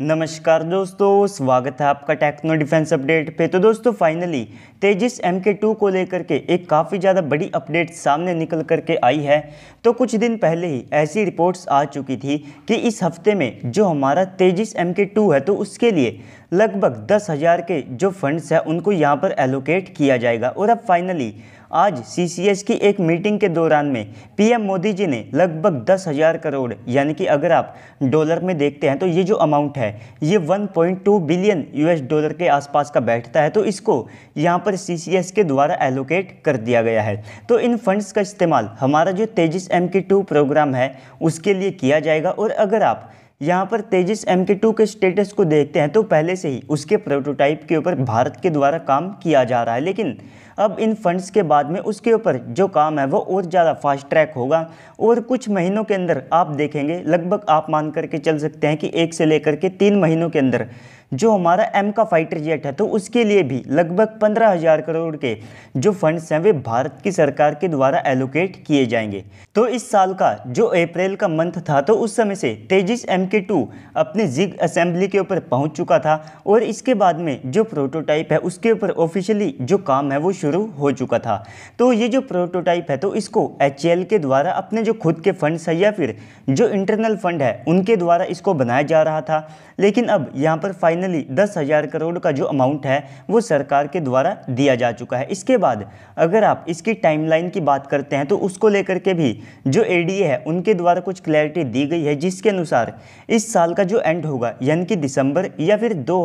नमस्कार दोस्तों स्वागत है आपका टेक्नो डिफेंस अपडेट पे तो दोस्तों finally Tejas M K two को लेकर के एक काफ़ी ज़्यादा बड़ी अपडेट सामने निकल कर के आई है तो कुछ दिन पहले ही ऐसी रिपोर्ट्स आ चुकी थी कि इस हफ्ते में जो हमारा तेजिस एम के टू है तो उसके लिए लगभग दस हज़ार के जो फंड्स हैं उनको यहाँ पर एलोकेट किया जाएगा और अब फाइनली आज सीसीएस की एक मीटिंग के दौरान में पीएम मोदी जी ने लगभग दस हज़ार करोड़ यानी कि अगर आप डॉलर में देखते हैं तो ये जो अमाउंट है ये 1.2 बिलियन यूएस डॉलर के आसपास का बैठता है तो इसको यहाँ पर सीसीएस के द्वारा एलोकेट कर दिया गया है तो इन फंड्स का इस्तेमाल हमारा जो Tejas M K two program है उसके लिए किया जाएगा और अगर आप यहाँ पर तेजस एम के टू के स्टेटस को देखते हैं तो पहले से ही उसके प्रोटोटाइप के ऊपर भारत के द्वारा काम किया जा रहा है लेकिन अब इन फंड्स के बाद में उसके ऊपर जो काम है वो और ज़्यादा फास्ट ट्रैक होगा और कुछ महीनों के अंदर आप देखेंगे लगभग आप मान करके चल सकते हैं कि एक से लेकर के तीन महीनों के अंदर जो हमारा एम का फाइटर जेट है तो उसके लिए भी लगभग पंद्रह हज़ार करोड़ के जो फंड्स हैं वे भारत की सरकार के द्वारा एलोकेट किए जाएंगे तो इस साल का जो अप्रैल का मंथ था तो उस समय से तेजिस एम के टू अपने जिग असेंबली के ऊपर पहुंच चुका था और इसके बाद में जो प्रोटोटाइप है उसके ऊपर ऑफिशियली जो काम है वो शुरू हो चुका था तो ये जो प्रोटोटाइप है तो इसको एच के द्वारा अपने जो खुद के फंड है या फिर जो इंटरनल फंड है उनके द्वारा इसको बनाया जा रहा था लेकिन अब यहाँ पर फाइव फाइनली दस हज़ार करोड़ का जो अमाउंट है वो सरकार के द्वारा दिया जा चुका है इसके बाद अगर आप इसकी टाइमलाइन की बात करते हैं तो उसको लेकर के भी जो एडीए है उनके द्वारा कुछ क्लैरिटी दी गई है जिसके अनुसार इस साल का जो एंड होगा यानी कि दिसंबर या फिर दो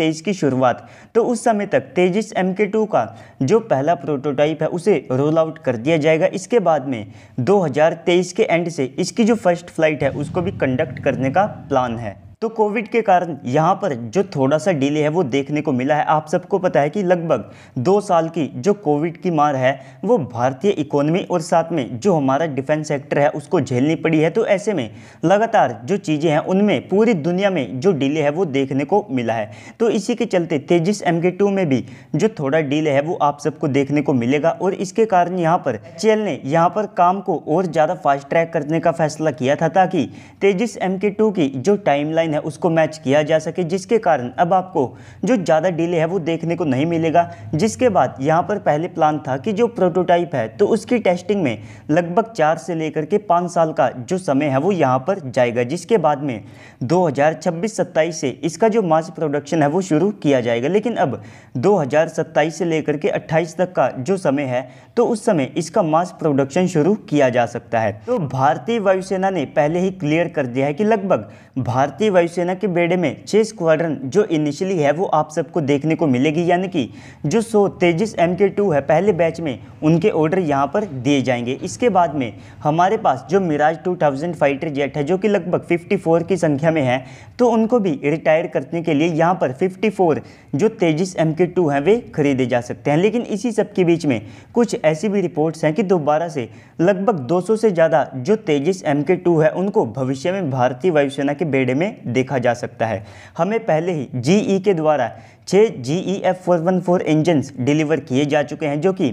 की शुरुआत तो उस समय तक तेजिस एम का जो पहला प्रोटोटाइप है उसे रोल आउट कर दिया जाएगा इसके बाद में दो के एंड से इसकी जो फर्स्ट फ्लाइट है उसको भी कंडक्ट करने का प्लान है तो कोविड के कारण यहाँ पर जो थोड़ा सा डिले है वो देखने को मिला है आप सबको पता है कि लगभग दो साल की जो कोविड की मार है वो भारतीय इकोनॉमी और साथ में जो हमारा डिफेंस सेक्टर है उसको झेलनी पड़ी है तो ऐसे में लगातार जो चीज़ें हैं उनमें पूरी दुनिया में जो डिले है वो देखने को मिला है तो इसी के चलते तेजिस एम में भी जो थोड़ा डिले है वो आप सबको देखने को मिलेगा और इसके कारण यहाँ पर चेल ने यहाँ पर काम को और ज़्यादा फास्ट ट्रैक करने का फैसला किया था ताकि तेजिस एम की जो टाइमलाइन है उसको मैच किया जा सके जिसके कारण अब आपको जो ज़्यादा डिले है वो देखने को नहीं मिलेगा जिसके बाद यहाँ पर पहले प्लान था कि जो प्रोटोटाइप है तो उसकी टेस्टिंग में लगभग चार से लेकर के पाँच साल का जो समय है वो यहाँ पर जाएगा जिसके बाद में दो हज़ार से इसका जो मास प्रोडक्शन है वो शुरू किया जाएगा लेकिन अब दो से लेकर के अट्ठाईस तक का जो समय है तो उस समय इसका मास प्रोडक्शन शुरू किया जा सकता है तो भारतीय वायुसेना ने पहले ही क्लियर कर दिया है कि लगभग भारतीय वायुसेना के बेड़े में छः स्क्वाड्रन जो इनिशियली है वो आप सबको देखने को मिलेगी यानी कि जो सो तेजस एम के टू है पहले बैच में उनके ऑर्डर यहाँ पर दिए जाएंगे इसके बाद में हमारे पास जो Mirage two thousand fighter jet है जो कि लगभग फिफ्टी फोर की संख्या में है तो उनको भी रिटायर करने के लिए यहाँ पर फिफ्टी फोर जो तेजस एम के टू हैं वे खरीदे जा सकते हैं लेकिन इसी सब के बीच में कुछ ऐसी भी रिपोर्ट्स हैं कि दोबारा से लगभग 200 से ज़्यादा जो तेजस एम के टू है उनको भविष्य में भारतीय वायुसेना के बेड़े में देखा जा सकता है हमें पहले ही जीई e के द्वारा छः G E F four one four engines deliver किए जा चुके हैं जो कि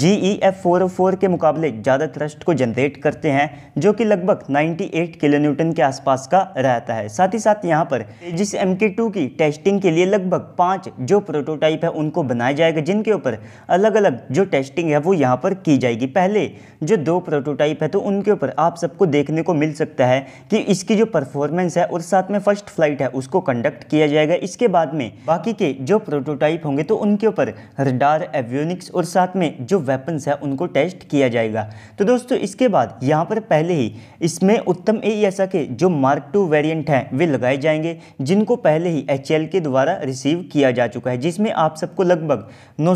G E F four four के मुकाबले ज़्यादा थ्रस्ट को जनरेट करते हैं जो कि लगभग 98 किलो न्यूटन के आसपास का रहता है साथ ही साथ यहाँ पर जिस एम के टू की टेस्टिंग के लिए लगभग पाँच जो प्रोटोटाइप है उनको बनाया जाएगा जिनके ऊपर अलग अलग जो टेस्टिंग है वो यहाँ पर की जाएगी पहले जो दो प्रोटोटाइप है तो उनके ऊपर आप सबको देखने को मिल सकता है कि इसकी जो परफॉर्मेंस है और साथ में फर्स्ट फ्लाइट है उसको कंडक्ट किया जाएगा इसके बाद में बाकी के जो प्रोटोटाइप होंगे तो उनके ऊपर रडार एवियोनिक्स और साथ में जो वेपन्स है उनको टेस्ट किया जाएगा तो दोस्तों इसके बाद यहाँ पर पहले ही इसमें उत्तम ए ऐसा के जो मार्क टू वेरियंट हैं वे लगाए जाएंगे जिनको पहले ही एच के द्वारा रिसीव किया जा चुका है जिसमें आप सबको लगभग नौ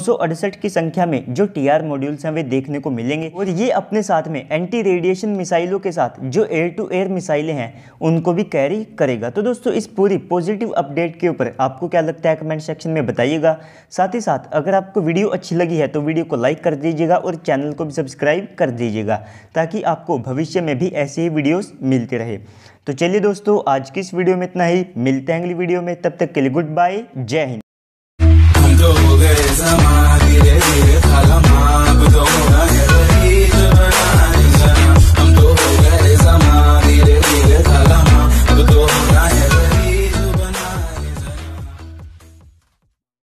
की संख्या में जो टी मॉड्यूल्स हैं वे देखने को मिलेंगे और ये अपने साथ में एंटी रेडिएशन मिसाइलों के साथ जो एयर टू एयर मिसाइलें हैं उनको भी कैरी करेगा तो दोस्तों इस पूरी पॉजिटिव अपडेट के ऊपर आपको क्या लगता है कमेंट कमेंट सेक्शन में बताइएगा साथ ही साथ अगर आपको वीडियो अच्छी लगी है तो वीडियो को लाइक कर दीजिएगा और चैनल को भी सब्सक्राइब कर दीजिएगा ताकि आपको भविष्य में भी ऐसे ही वीडियोस मिलते रहे तो चलिए दोस्तों आज की इस वीडियो में इतना ही मिलते हैं अगली वीडियो में तब तक के लिए गुड बाय जय हिंद